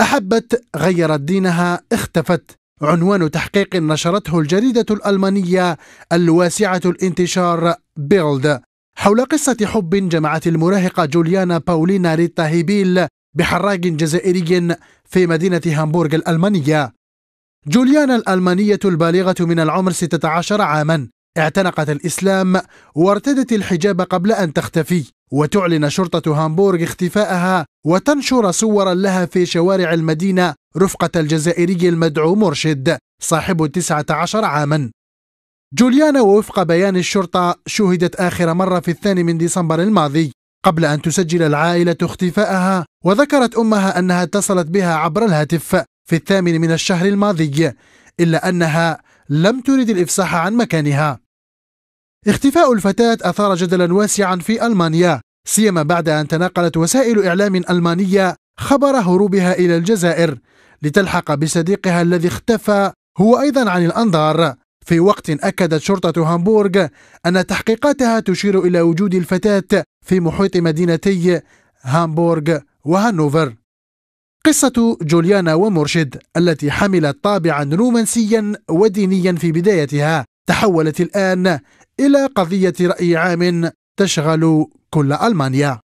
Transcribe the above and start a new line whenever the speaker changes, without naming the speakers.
أحبت غيرت دينها اختفت عنوان تحقيق نشرته الجريدة الألمانية الواسعة الانتشار بيلد حول قصة حب جمعت المراهقة جوليانا باولينا ريتا هيبيل بحراج جزائري في مدينة هامبورغ الألمانية جوليانا الألمانية البالغة من العمر 16 عاما اعتنقت الإسلام وارتدت الحجاب قبل أن تختفي وتعلن شرطة هامبورغ اختفاءها وتنشر صورا لها في شوارع المدينة رفقة الجزائري المدعو مرشد صاحب 19 عاما جوليانا ووفق بيان الشرطة شهدت آخر مرة في الثاني من ديسمبر الماضي قبل أن تسجل العائلة اختفاءها وذكرت أمها أنها اتصلت بها عبر الهاتف في الثامن من الشهر الماضي إلا أنها لم ترد الإفصاح عن مكانها اختفاء الفتاة أثار جدلا واسعا في ألمانيا سيما بعد أن تناقلت وسائل إعلام ألمانية خبر هروبها إلى الجزائر لتلحق بصديقها الذي اختفى هو أيضا عن الأنظار في وقت أكدت شرطة هامبورغ أن تحقيقاتها تشير إلى وجود الفتاة في محيط مدينتي هامبورغ وهانوفر قصة جوليانا ومرشد التي حملت طابعا رومانسيا ودينيا في بدايتها تحولت الآن إلى قضية رأي عام تشغل كل ألمانيا